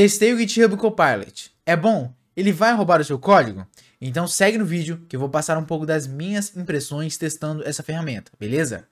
Testei o GitHub Copilot. É bom? Ele vai roubar o seu código? Então segue no vídeo que eu vou passar um pouco das minhas impressões testando essa ferramenta, beleza?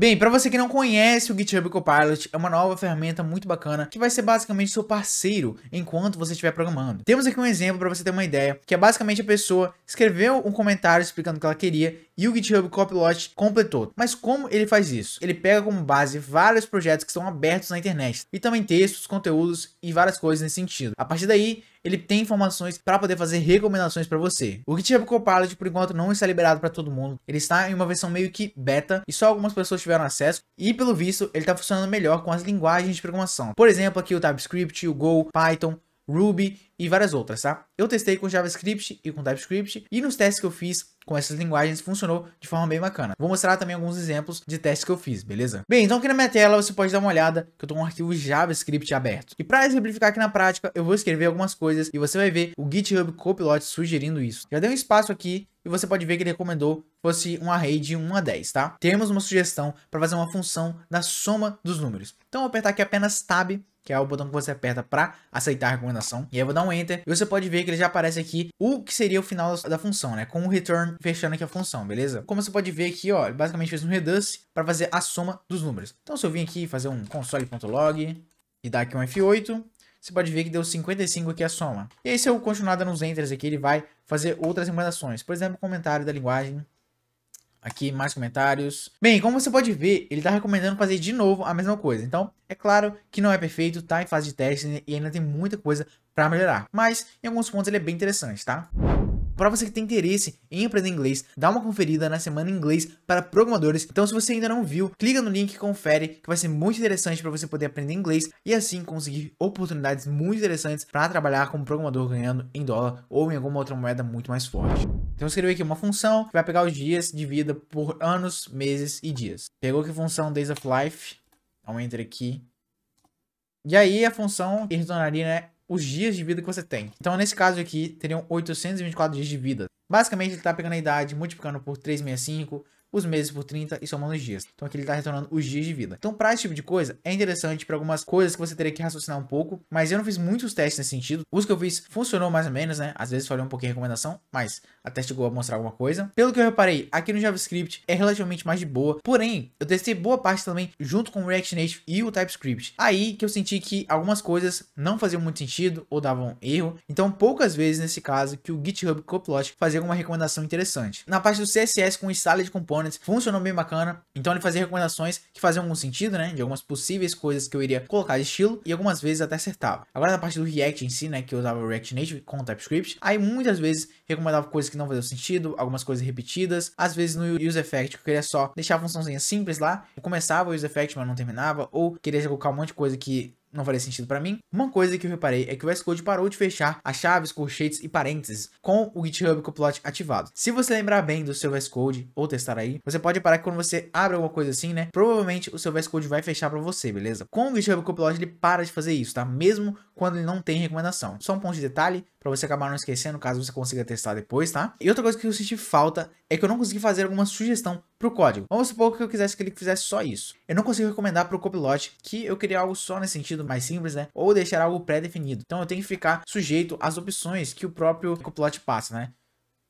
Bem, para você que não conhece, o GitHub Copilot é uma nova ferramenta muito bacana que vai ser basicamente seu parceiro enquanto você estiver programando. Temos aqui um exemplo para você ter uma ideia, que é basicamente a pessoa escreveu um comentário explicando o que ela queria e o GitHub Copilot completou. Mas como ele faz isso? Ele pega como base vários projetos que estão abertos na internet e também textos, conteúdos e várias coisas nesse sentido. A partir daí, ele tem informações para poder fazer recomendações para você. O GitHub Copilot, por enquanto, não está liberado para todo mundo. Ele está em uma versão meio que beta e só algumas pessoas tiveram acesso. E pelo visto, ele está funcionando melhor com as linguagens de programação. Por exemplo, aqui o TypeScript, o Go, Python, Ruby e várias outras, tá? Eu testei com JavaScript e com TypeScript e nos testes que eu fiz com essas linguagens funcionou de forma bem bacana. Vou mostrar também alguns exemplos de testes que eu fiz, beleza? Bem, então aqui na minha tela você pode dar uma olhada que eu tô com um arquivo JavaScript aberto. E para exemplificar aqui na prática, eu vou escrever algumas coisas e você vai ver o GitHub Copilot sugerindo isso. Já dei um espaço aqui e você pode ver que ele recomendou fosse um array de 1 a 10, tá? Temos uma sugestão para fazer uma função da soma dos números. Então eu vou apertar aqui apenas tab que é o botão que você aperta para aceitar a recomendação. E aí eu vou dar um enter e você pode ver que ele já aparece aqui o que seria o final da função, né? Com o return fechando aqui a função, beleza? Como você pode ver aqui, ó, ele basicamente fez um reduce para fazer a soma dos números. Então se eu vim aqui fazer um console.log e dar aqui um F8, você pode ver que deu 55 aqui a soma. E aí se eu continuar dando uns enters aqui, ele vai fazer outras recomendações. Por exemplo, comentário da linguagem aqui mais comentários. Bem, como você pode ver, ele tá recomendando fazer de novo a mesma coisa. Então, é claro que não é perfeito, tá em fase de teste né, e ainda tem muita coisa para melhorar. Mas, em alguns pontos, ele é bem interessante, tá? Para você que tem interesse em aprender inglês, dá uma conferida na Semana Inglês para Programadores. Então, se você ainda não viu, clica no link e confere, que vai ser muito interessante para você poder aprender inglês e assim conseguir oportunidades muito interessantes para trabalhar como programador ganhando em dólar ou em alguma outra moeda muito mais forte. Então, escrevi aqui uma função que vai pegar os dias de vida por anos, meses e dias. Pegou que função Days of Life, um enter aqui. E aí a função que retornaria né, os dias de vida que você tem. Então, nesse caso aqui, teriam 824 dias de vida. Basicamente, ele está pegando a idade, multiplicando por 365, os meses por 30 e somando os dias. Então aqui ele está retornando os dias de vida. Então para esse tipo de coisa é interessante para algumas coisas que você teria que raciocinar um pouco, mas eu não fiz muitos testes nesse sentido. Os que eu fiz funcionou mais ou menos, né? Às vezes falhei um pouquinho a recomendação, mas até chegou a mostrar alguma coisa. Pelo que eu reparei, aqui no JavaScript é relativamente mais de boa, porém eu testei boa parte também junto com o React Native e o TypeScript. Aí que eu senti que algumas coisas não faziam muito sentido ou davam erro. Então poucas vezes nesse caso que o GitHub Coplot fazia alguma recomendação interessante. Na parte do CSS com o installer de componentes funcionou bem bacana. Então ele fazia recomendações que faziam algum sentido, né? De algumas possíveis coisas que eu iria colocar de estilo e algumas vezes até acertava. Agora na parte do React em si, né? Que eu usava o React Native com TypeScript, aí muitas vezes recomendava coisas que não faziam sentido, algumas coisas repetidas. Às vezes no Use Effect eu queria só deixar a funçãozinha simples lá, eu começava o Use Effect, mas não terminava, ou queria colocar um monte de coisa que não faria sentido para mim. Uma coisa que eu reparei é que o Xcode parou de fechar as chaves, colchetes e parênteses com o GitHub Coplot ativado. Se você lembrar bem do seu VS Code ou testar aí, você pode reparar que quando você abre alguma coisa assim, né, provavelmente o seu VS Code vai fechar para você, beleza? Com o GitHub Coplot ele para de fazer isso, tá? Mesmo quando ele não tem recomendação. Só um ponto de detalhe para você acabar não esquecendo, caso você consiga testar depois, tá? E outra coisa que eu senti falta é que eu não consegui fazer alguma sugestão para o código. Vamos supor que eu quisesse que ele fizesse só isso. Eu não consigo recomendar para o Copilot que eu queria algo só nesse sentido mais simples, né? Ou deixar algo pré-definido. Então eu tenho que ficar sujeito às opções que o próprio Copilot passa, né?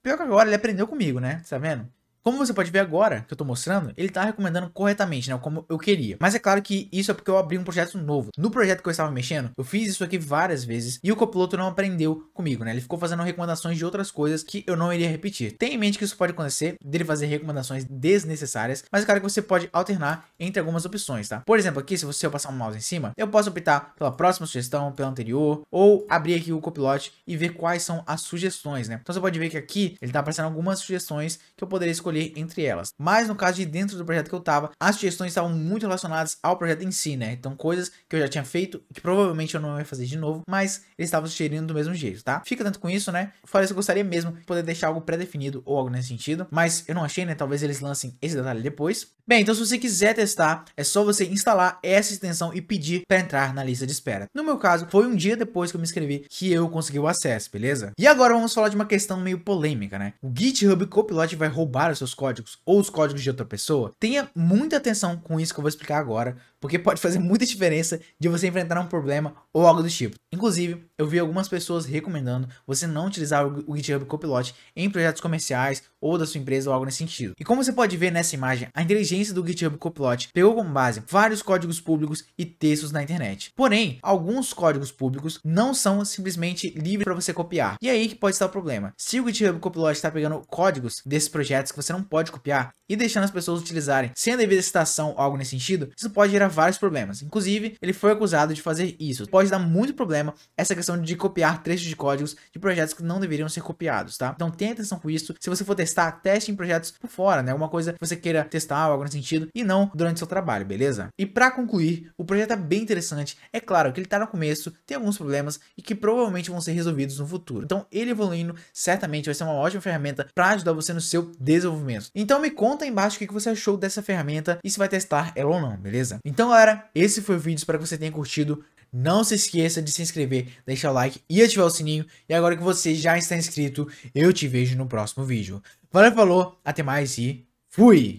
Pior que agora ele aprendeu comigo, né? Tá vendo? Como você pode ver agora, que eu tô mostrando, ele tá recomendando corretamente, né? Como eu queria. Mas é claro que isso é porque eu abri um projeto novo. No projeto que eu estava mexendo, eu fiz isso aqui várias vezes e o copiloto não aprendeu comigo, né? Ele ficou fazendo recomendações de outras coisas que eu não iria repetir. Tenha em mente que isso pode acontecer, dele fazer recomendações desnecessárias, mas é claro que você pode alternar entre algumas opções, tá? Por exemplo, aqui, se você passar um mouse em cima, eu posso optar pela próxima sugestão, pela anterior, ou abrir aqui o copilote e ver quais são as sugestões, né? Então você pode ver que aqui ele tá aparecendo algumas sugestões que eu poderia escolher escolher entre elas. Mas no caso de dentro do projeto que eu tava, as sugestões estavam muito relacionadas ao projeto em si, né? Então coisas que eu já tinha feito, que provavelmente eu não ia fazer de novo, mas eles estavam sugerindo do mesmo jeito, tá? Fica tanto com isso, né? Fora isso, eu gostaria mesmo de poder deixar algo pré-definido ou algo nesse sentido, mas eu não achei, né? Talvez eles lancem esse detalhe depois. Bem, então se você quiser testar, é só você instalar essa extensão e pedir para entrar na lista de espera. No meu caso, foi um dia depois que eu me inscrevi que eu consegui o acesso, beleza? E agora vamos falar de uma questão meio polêmica, né? O GitHub Copilot vai roubar seus códigos ou os códigos de outra pessoa, tenha muita atenção com isso que eu vou explicar agora, porque pode fazer muita diferença de você enfrentar um problema ou algo do tipo. Inclusive, eu vi algumas pessoas recomendando você não utilizar o GitHub Copilot em projetos comerciais ou da sua empresa ou algo nesse sentido. E como você pode ver nessa imagem, a inteligência do GitHub Copilot pegou como base vários códigos públicos e textos na internet. Porém, alguns códigos públicos não são simplesmente livres para você copiar. E é aí que pode estar o problema. Se o GitHub Copilot está pegando códigos desses projetos que você não pode copiar e deixando as pessoas utilizarem sem a devida citação ou algo nesse sentido, isso pode gerar vários problemas. Inclusive, ele foi acusado de fazer isso. Pode dar muito problema essa questão de copiar trechos de códigos de projetos que não deveriam ser copiados, tá? Então tenha atenção com isso. Se você for testar, teste em projetos por fora, né? Alguma coisa que você queira testar, algo nesse sentido, e não durante seu trabalho, beleza? E para concluir, o projeto é bem interessante. É claro que ele tá no começo, tem alguns problemas e que provavelmente vão ser resolvidos no futuro. Então, ele evoluindo certamente vai ser uma ótima ferramenta para ajudar você no seu desenvolvimento. Então me conta aí embaixo o que você achou dessa ferramenta e se vai testar ela ou não, beleza? Então, então, galera, esse foi o vídeo. Espero que você tenha curtido. Não se esqueça de se inscrever, deixar o like e ativar o sininho. E agora que você já está inscrito, eu te vejo no próximo vídeo. Valeu, falou, até mais e fui!